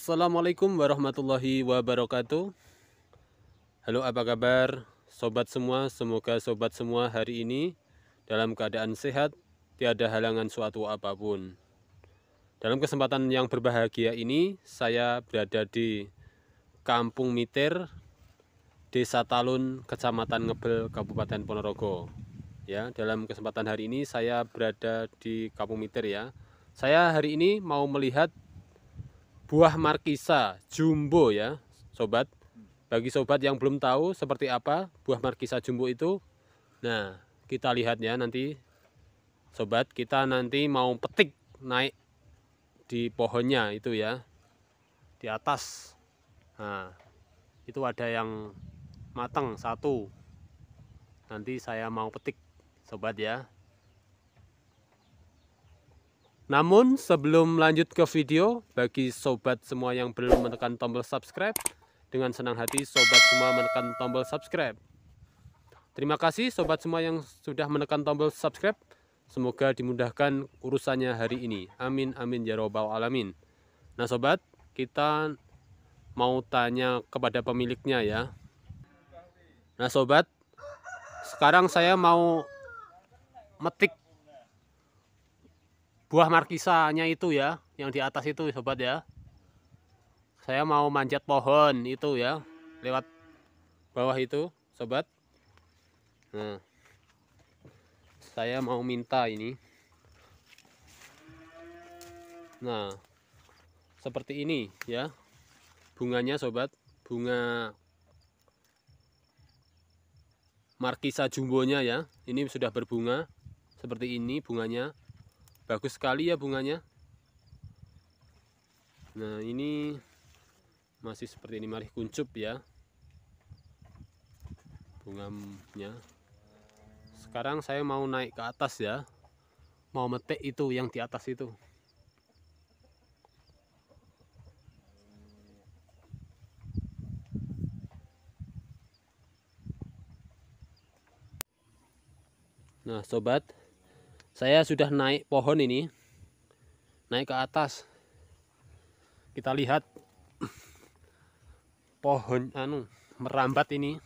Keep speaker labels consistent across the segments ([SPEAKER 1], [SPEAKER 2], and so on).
[SPEAKER 1] Assalamualaikum warahmatullahi wabarakatuh Halo apa kabar sobat semua Semoga sobat semua hari ini dalam keadaan sehat Tiada halangan suatu apapun Dalam kesempatan yang berbahagia ini Saya berada di Kampung Mitir Desa Talun, Kecamatan Ngebel, Kabupaten Ponorogo Ya, dalam kesempatan hari ini saya berada di Kampung Mitir ya. Saya hari ini mau melihat buah markisa jumbo ya sobat bagi sobat yang belum tahu seperti apa buah markisa jumbo itu nah kita lihat ya nanti sobat kita nanti mau petik naik di pohonnya itu ya di atas nah itu ada yang matang satu nanti saya mau petik sobat ya namun sebelum lanjut ke video, bagi sobat semua yang belum menekan tombol subscribe, dengan senang hati sobat semua menekan tombol subscribe. Terima kasih sobat semua yang sudah menekan tombol subscribe. Semoga dimudahkan urusannya hari ini. Amin amin ya robbal alamin. Nah sobat, kita mau tanya kepada pemiliknya ya. Nah sobat, sekarang saya mau metik buah markisanya itu ya yang di atas itu sobat ya saya mau manjat pohon itu ya lewat bawah itu sobat nah saya mau minta ini nah seperti ini ya bunganya sobat bunga markisa jumbonya ya ini sudah berbunga seperti ini bunganya bagus sekali ya bunganya nah ini masih seperti ini mari kuncup ya bunganya sekarang saya mau naik ke atas ya mau metik itu yang di atas itu Nah sobat saya sudah naik pohon ini naik ke atas kita lihat pohon anu merambat ini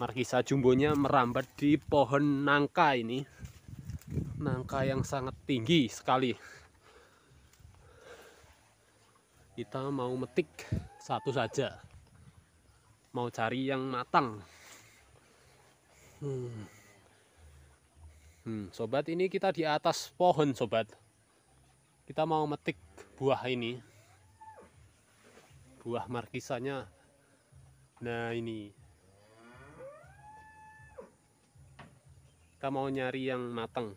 [SPEAKER 1] markisa jumbonya merambat di pohon nangka ini nangka yang sangat tinggi sekali kita mau metik satu saja mau cari yang matang hmm. Hmm, sobat ini kita di atas pohon sobat. Kita mau metik buah ini. Buah markisanya. Nah ini. Kita mau nyari yang matang.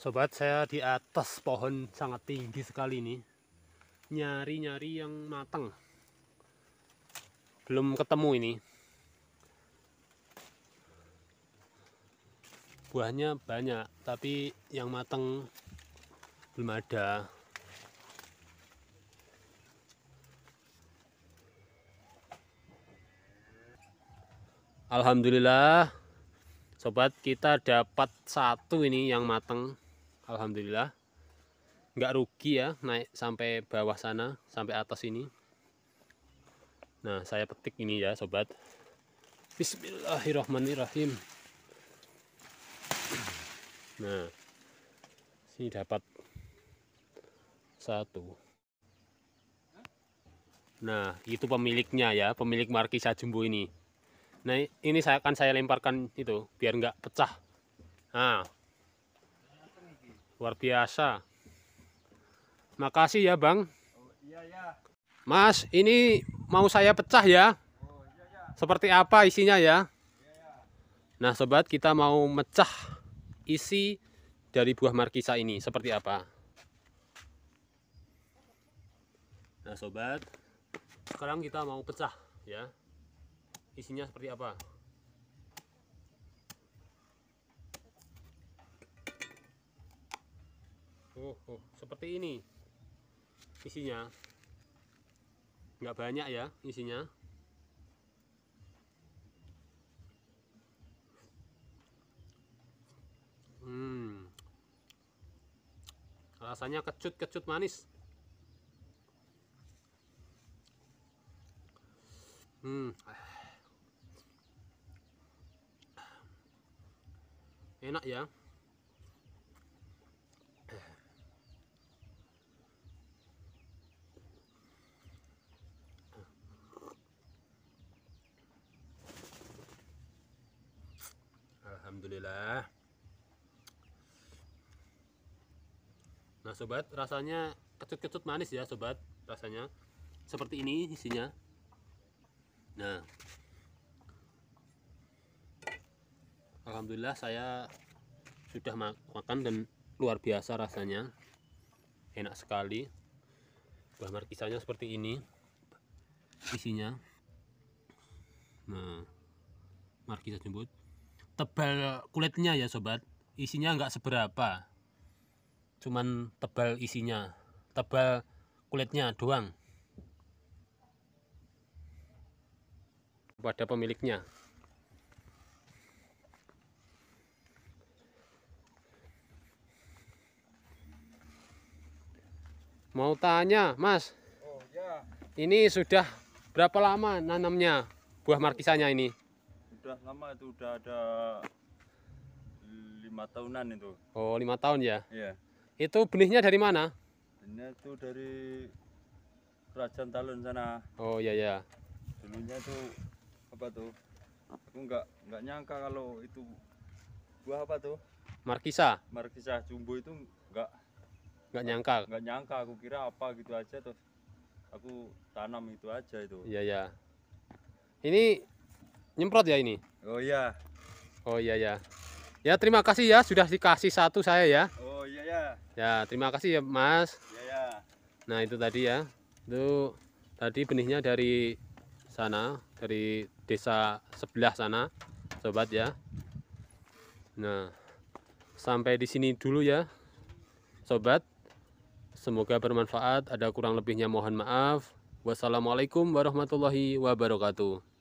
[SPEAKER 1] Sobat saya di atas pohon sangat tinggi sekali ini. Nyari-nyari yang matang belum ketemu ini buahnya banyak tapi yang mateng belum ada Alhamdulillah sobat kita dapat satu ini yang mateng Alhamdulillah nggak rugi ya naik sampai bawah sana sampai atas ini Nah, saya petik ini ya, sobat. Bismillahirrahmanirrahim. Nah, sini dapat satu. Nah, itu pemiliknya ya, pemilik markisa jumbo ini. Nah, ini saya akan saya lemparkan itu biar nggak pecah. Nah, luar biasa. Makasih ya, Bang. Oh, iya, iya. Mas, ini mau saya pecah ya. Seperti apa isinya ya. Nah sobat kita mau mecah isi dari buah markisa ini seperti apa. Nah sobat sekarang kita mau pecah ya. Isinya seperti apa. Oh, oh, seperti ini isinya nggak banyak ya isinya hmm rasanya kecut-kecut manis hmm enak ya Alhamdulillah nah sobat rasanya kecut-kecut manis ya sobat rasanya seperti ini isinya nah Alhamdulillah saya sudah makan dan luar biasa rasanya enak sekali buah markisanya seperti ini isinya nah markisa jembut tebal kulitnya ya sobat isinya nggak seberapa cuman tebal isinya tebal kulitnya doang pada pemiliknya mau tanya mas oh, ya. ini sudah berapa lama nanamnya buah markisanya ini udah lama itu udah ada lima tahunan itu. Oh lima tahun ya? Iya. Itu benihnya dari mana? Benihnya itu dari Kerajaan Talun sana. Oh iya ya. Dulunya itu apa tuh? Aku nggak nggak nyangka kalau itu buah apa tuh? Markisa. Markisa jumbo itu nggak nggak nyangka. Nggak nyangka. Aku kira apa gitu aja tuh. Aku tanam itu aja itu. Iya iya Ini nyemprot ya ini oh iya oh iya ya ya terima kasih ya sudah dikasih satu saya ya oh iya ya ya terima kasih ya mas iya ya nah itu tadi ya itu tadi benihnya dari sana dari desa sebelah sana sobat ya nah sampai di sini dulu ya sobat semoga bermanfaat ada kurang lebihnya mohon maaf wassalamualaikum warahmatullahi wabarakatuh